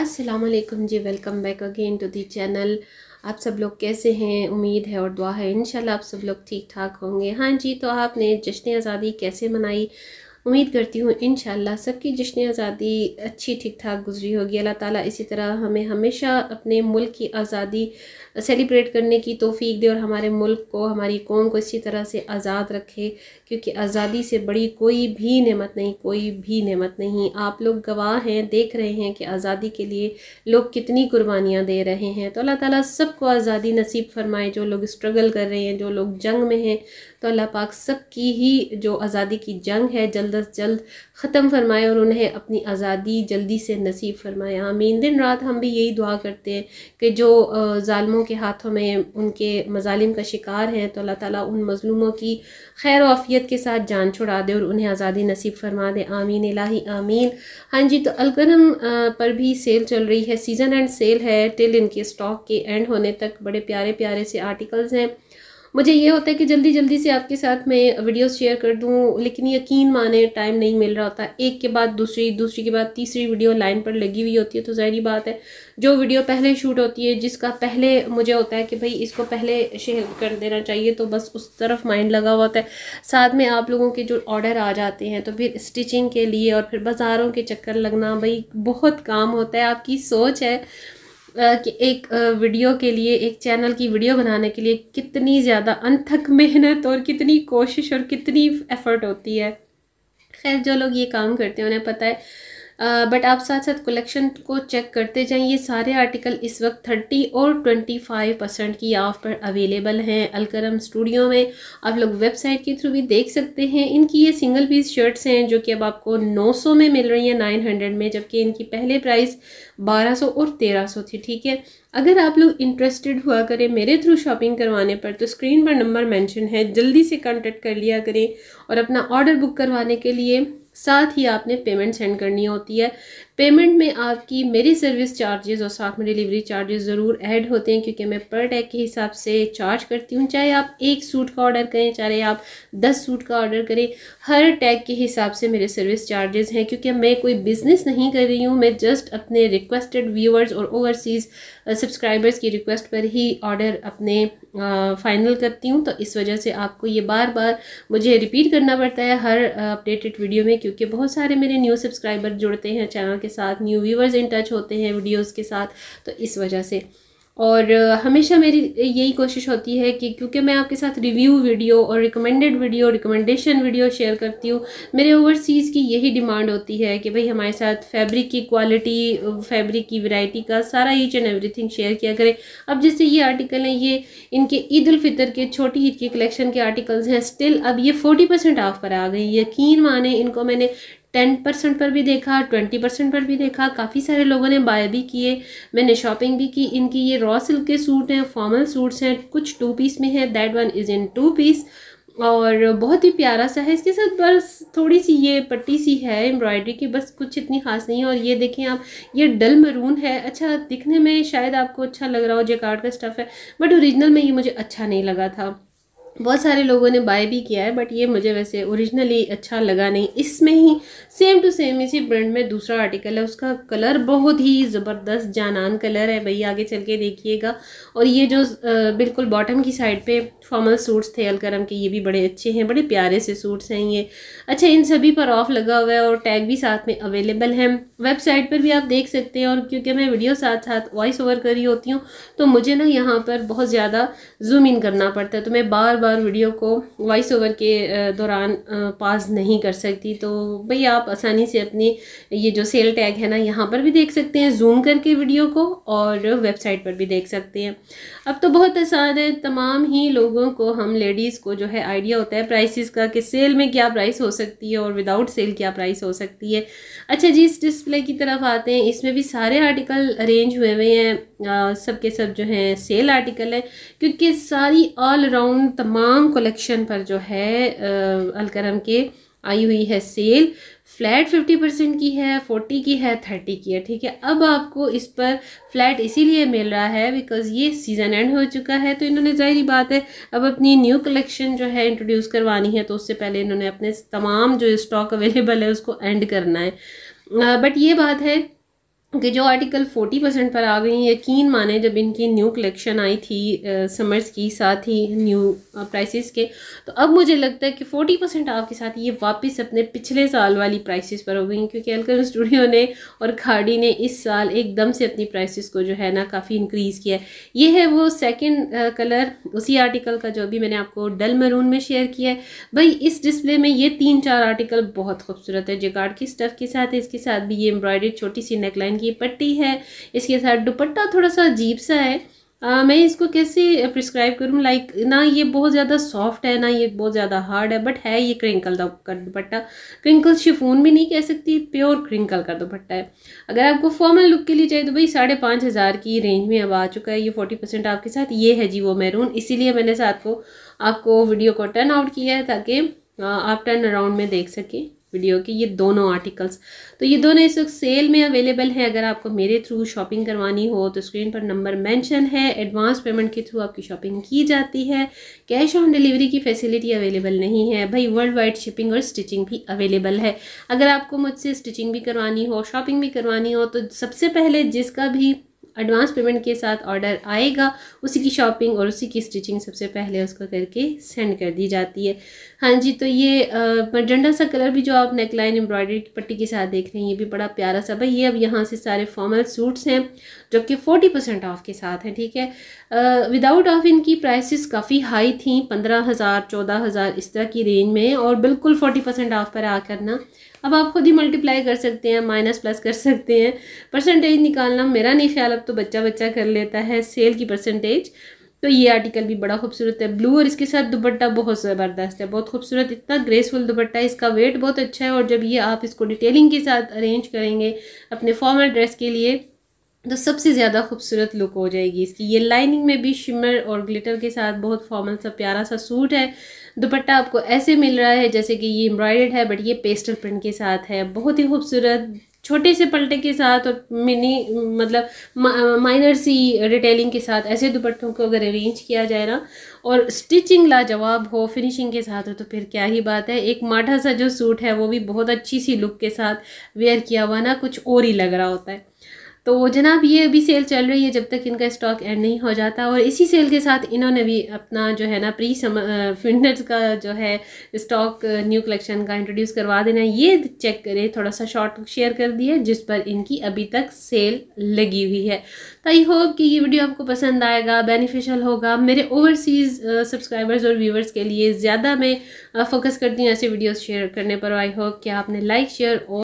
अस्सलाम वालेकुम जी welcome back again to the channel आप सब लोग कैसे हैं उम्मीद है और दुआ है इनशाला आप सब लोग ठीक ठाक होंगे हाँ जी तो आपने जश्न आज़ादी कैसे मनाई उम्मीद करती हूँ इन सबकी जश्न आज़ादी अच्छी ठीक ठाक गुजरी होगी अल्लाह ताला इसी तरह हमें हमेशा अपने मुल्क की आज़ादी सेलिब्रेट करने की तोफ़ी दे और हमारे मुल्क को हमारी कौम को इसी तरह से आज़ाद रखे क्योंकि आज़ादी से बड़ी कोई भी नेमत नहीं कोई भी नेमत नहीं आप लोग गवाह हैं देख रहे हैं कि आज़ादी के लिए लोग कितनी कुर्बानियाँ दे रहे हैं तो अल्लाह ताली सबको आज़ादी नसीब फरमाए जो लोग स्ट्रगल कर रहे हैं जो लोग जंग में हैं तो अल्लाह पाक सब की ही जो आज़ादी की जंग है जल्द अज जल्द ख़त्म फरमाए और उन्हें अपनी आज़ादी जल्दी से नसीब फरमाए आमीन दिन रात हम भी यही दुआ करते हैं कि जो ालमों के हाथों में उनके मजालिम का शिकार हैं तो अल्लाह ताली उन मजलूमों की खैर वाफियत के साथ जान छुड़ा दे और उन्हें आज़ादी नसीब फरमा दे आमीन इलाही आमीन हाँ जी तो अलगरम पर भी सेल चल रही है सीज़न एंड सेल है टिल इनके स्टॉक के एंड होने तक बड़े प्यारे प्यारे से आर्टिकल्स हैं मुझे ये होता है कि जल्दी जल्दी से आपके साथ मैं वीडियो शेयर कर दूँ लेकिन यकीन माने टाइम नहीं मिल रहा होता एक के बाद दूसरी दूसरी के बाद तीसरी वीडियो लाइन पर लगी हुई होती है तो ज़ाहरी बात है जो वीडियो पहले शूट होती है जिसका पहले मुझे होता है कि भाई इसको पहले शेयर कर देना चाहिए तो बस उस तरफ माइंड लगा हुआ होता है साथ में आप लोगों के जो ऑर्डर आ जाते हैं तो फिर स्टिचिंग के लिए और फिर बाज़ारों के चक्कर लगना भाई बहुत काम होता है आपकी सोच है कि एक वीडियो के लिए एक चैनल की वीडियो बनाने के लिए कितनी ज़्यादा अनथक मेहनत और कितनी कोशिश और कितनी एफर्ट होती है खैर जो लोग ये काम करते हैं उन्हें पता है बट आप साथ साथ कलेक्शन को चेक करते जाएं ये सारे आर्टिकल इस वक्त थर्टी और ट्वेंटी फाइव परसेंट की ऑफ पर अवेलेबल हैं अलकरम स्टूडियो में आप लोग वेबसाइट के थ्रू भी देख सकते हैं इनकी ये सिंगल पीस शर्ट्स हैं जो कि अब आपको नौ सौ में मिल रही हैं नाइन हंड्रेड में जबकि इनकी पहले प्राइस बारह सौ और तेरह सौ थी ठीक है अगर आप लोग इंटरेस्टेड हुआ करें मेरे थ्रू शॉपिंग करवाने पर तो स्क्रीन पर नंबर मैंशन है जल्दी से कॉन्टेक्ट कर लिया करें और अपना ऑर्डर बुक करवाने के लिए साथ ही आपने पेमेंट सेंड करनी होती है पेमेंट में आपकी मेरी सर्विस चार्जेस और साथ में डिलीवरी चार्जेस ज़रूर ऐड होते हैं क्योंकि मैं पर टैग के हिसाब से चार्ज करती हूँ चाहे आप एक सूट का ऑर्डर करें चाहे आप दस सूट का ऑर्डर करें हर टैग के हिसाब से मेरे सर्विस चार्जेस हैं क्योंकि मैं कोई बिज़नेस नहीं कर रही हूँ मैं जस्ट अपने रिक्वेस्टेड व्यूअर्स और ओवरसीज़ सब्सक्राइबर्स uh, की रिक्वेस्ट पर ही ऑर्डर अपने फ़ाइनल uh, करती हूँ तो इस वजह से आपको ये बार बार मुझे रिपीट करना पड़ता है हर अपडेटेड uh, वीडियो में क्योंकि बहुत सारे मेरे न्यू सब्सक्राइबर जुड़ते हैं चैनल के साथ न्यू व्यूवर्स इन टच होते हैं वीडियोज़ के साथ तो इस वजह से और हमेशा मेरी यही कोशिश होती है कि क्योंकि मैं आपके साथ रिव्यू वीडियो और recommended video recommendation video share करती हूँ मेरे ओवरसीज़ की यही डिमांड होती है कि भाई हमारे साथ फैब्रिक की क्वालिटी फैब्रिक की वैरायटी का सारा ईच एंड एवरीथिंग शेयर किया करें अब जैसे ये आर्टिकल हैं ये इनके ईद उलफ़ितर के छोटी ईद के कलेक्शन के आर्टिकल्स हैं स्टिल अब ये फोर्टी परसेंट ऑफ पर आ गई यकीन माने इनको मैंने टेन परसेंट पर भी देखा ट्वेंटी परसेंट पर भी देखा काफ़ी सारे लोगों ने बाय भी किए मैंने शॉपिंग भी की इनकी ये रॉ सिल्क के सूट हैं फॉर्मल सूट्स हैं कुछ टू पीस में है that one is in two piece और बहुत ही प्यारा सा है इसके साथ बस थोड़ी सी ये पट्टी सी है एम्ब्रॉयडरी की बस कुछ इतनी खास नहीं है और ये देखें आप ये डल मरून है अच्छा दिखने में शायद आपको अच्छा लग रहा हो जेकार्ड का स्टफ़ है बट ओरिजिनल में ये मुझे अच्छा नहीं लगा था बहुत सारे लोगों ने बाय भी किया है बट ये मुझे वैसे ओरिजिनली अच्छा लगा नहीं इसमें ही सेम टू सेम इसी ब्रांड में दूसरा आर्टिकल है उसका कलर बहुत ही ज़बरदस्त जानान कलर है भैया आगे चल के देखिएगा और ये जो बिल्कुल बॉटम की साइड पे फॉर्मल सूट्स थे अलकरम के ये भी बड़े अच्छे हैं बड़े प्यारे से सूट्स हैं ये अच्छा इन सभी पर ऑफ लगा हुआ है और टैग भी साथ में अवेलेबल है वेबसाइट पर भी आप देख सकते हैं और क्योंकि मैं वीडियो साथ साथ वॉइस ओवर कर रही होती हूँ तो मुझे ना यहाँ पर बहुत ज़्यादा जूम इन करना पड़ता है तो मैं बार बार वीडियो को वॉइस ओवर के दौरान पास नहीं कर सकती तो भाई आप आसानी से अपनी ये जो सेल टैग है ना यहाँ पर भी देख सकते हैं जूम करके वीडियो को और वेबसाइट पर भी देख सकते हैं अब तो बहुत आसान है तमाम ही लोगों को हम लेडीज़ को जो है आइडिया होता है प्राइसिस का कि सेल में क्या प्राइस हो सकती है और विदाउट सेल क्या प्राइस हो सकती है अच्छा जी इस डिस्प्ले की तरफ आते हैं इसमें भी सारे आर्टिकल अरेंज हुए हुए हैं सबके सब जो हैं सेल आर्टिकल है क्योंकि सारी ऑल अराउंड तमाम कलेक्शन पर जो है अलकरम के आई हुई है सेल फ्लैट फिफ्टी परसेंट की है फोर्टी की है थर्टी की है ठीक है अब आपको इस पर फ्लैट इसीलिए मिल रहा है बिकॉज ये सीज़न एंड हो चुका है तो इन्होंने जाहिर बात है अब अपनी न्यू कलेक्शन जो है इंट्रोड्यूस करवानी है तो उससे पहले इन्होंने अपने तमाम जो स्टॉक अवेलेबल है उसको एंड करना है बट ये बात है कि जो आर्टिकल 40 परसेंट पर आ गई यकीन माने जब इनकी न्यू कलेक्शन आई थी समर्स की साथ ही न्यू प्राइसेस के तो अब मुझे लगता है कि 40 परसेंट आपके साथ ये वापस अपने पिछले साल वाली प्राइसेस पर हो गई क्योंकि एलकर स्टूडियो ने और खाड़ी ने इस साल एकदम से अपनी प्राइसेस को जो है ना काफ़ी इंक्रीज़ किया है ये है वो सेकेंड कलर उसी आर्टिकल का जो अभी मैंने आपको डल मरून में शेयर किया है भाई इस डिस्प्ले में ये तीन चार आर्टिकल बहुत खूबसूरत है जेकार्ड की स्टफ़ के साथ है इसके साथ भी ये एम्ब्रॉयडरी छोटी सी नेकलाइन की पट्टी है इसके साथ दुपट्टा थोड़ा सा अजीब सा है आ, मैं इसको कैसे प्रिस्क्राइब करूँ लाइक ना ये बहुत ज़्यादा सॉफ्ट है ना ये बहुत ज़्यादा हार्ड है बट है ये क्रिंकल का दुपट्टा क्रिंकल शिफोन भी नहीं कह सकती प्योर क्रिंकल का दुपट्टा है अगर आपको फॉर्मल लुक के लिए चाहिए तो भाई साढ़े पाँच हज़ार की रेंज में अब आ चुका है ये फोर्टी परसेंट आपके साथ ये है जी वो मैरून इसीलिए मैंने साथ को आपको वीडियो को टर्न आउट किया है ताकि आप टर्न अराउंड में देख सकें वीडियो के ये दोनों आर्टिकल्स तो ये दोनों इस वक्त सेल में अवेलेबल हैं अगर आपको मेरे थ्रू शॉपिंग करवानी हो तो स्क्रीन पर नंबर मेंशन है एडवांस पेमेंट के थ्रू आपकी शॉपिंग की जाती है कैश ऑन डिलीवरी की फैसिलिटी अवेलेबल नहीं है भाई वर्ल्ड वाइड शिपिंग और स्टिचिंग भी अवेलेबल है अगर आपको मुझसे स्टिचिंग भी करवानी हो शॉपिंग भी करवानी हो तो सबसे पहले जिसका भी एडवांस पेमेंट के साथ ऑर्डर आएगा उसी की शॉपिंग और उसी की स्टिचिंग सबसे पहले उसको करके सेंड कर दी जाती है हाँ जी तो ये मजंडा सा कलर भी जो आप नेकलाइन एम्ब्रॉयडरी की पट्टी के साथ देख रहे हैं ये भी बड़ा प्यारा सा भाई ये अब यहाँ से सारे फॉर्मल सूट्स हैं जो कि फोर्टी परसेंट ऑफ के साथ हैं ठीक है विदाउट ऑफ इनकी प्राइसेस काफ़ी हाई थी पंद्रह हज़ार चौदह हज़ार इस तरह की रेंज में और बिल्कुल फोर्टी परसेंट ऑफ पर आकर ना अब आप खुद ही मल्टीप्लाई कर सकते हैं माइनस प्लस कर सकते हैं परसेंटेज निकालना मेरा नहीं ख्याल अब तो बच्चा बच्चा कर लेता है सेल की परसेंटेज तो ये आर्टिकल भी बड़ा खूबसूरत है ब्लू और इसके साथ दुपट्टा बहुत ज़बरदस्त है बहुत खूबसूरत इतना ग्रेसफुल दुपट्टा है इसका वेट बहुत अच्छा है और जब ये आप इसको डिटेलिंग के साथ अरेंज करेंगे अपने फॉर्मल ड्रेस के लिए तो सबसे ज़्यादा खूबसूरत लुक हो जाएगी इसकी ये लाइनिंग में भी शिमर और ग्लिटर के साथ बहुत फॉर्मल सा प्यारा सा सूट है दुपट्टा आपको ऐसे मिल रहा है जैसे कि ये एम्ब्रॉयड है बट ये पेस्टल प्रिंट के साथ है बहुत ही खूबसूरत छोटे से पलटे के साथ और मिनी मतलब माइनर सी रिटेलिंग के साथ ऐसे दुपट्टों को अगर अरेंज किया जाए ना और स्टिचिंग लाजवाब हो फिनिशिंग के साथ हो तो फिर क्या ही बात है एक माठा सा जो सूट है वो भी बहुत अच्छी सी लुक के साथ वेयर किया हुआ ना कुछ और ही लग रहा होता है तो जनाब ये अभी सेल चल रही है जब तक इनका स्टॉक एंड नहीं हो जाता और इसी सेल के साथ इन्होंने भी अपना जो है ना प्री फिंडर्स का जो है स्टॉक न्यू कलेक्शन का इंट्रोड्यूस करवा देना ये चेक करें थोड़ा सा शॉर्ट शेयर कर दिया जिस पर इनकी अभी तक सेल लगी हुई है तो आई होप कि ये वीडियो आपको पसंद आएगा बेनिफिशियल होगा मेरे ओवरसीज़ सब्सक्राइबर्स और व्यूवर्स के लिए ज़्यादा मैं फोकस करती हूँ ऐसे वीडियोज शेयर करने पर आई होप कि आपने लाइक शेयर और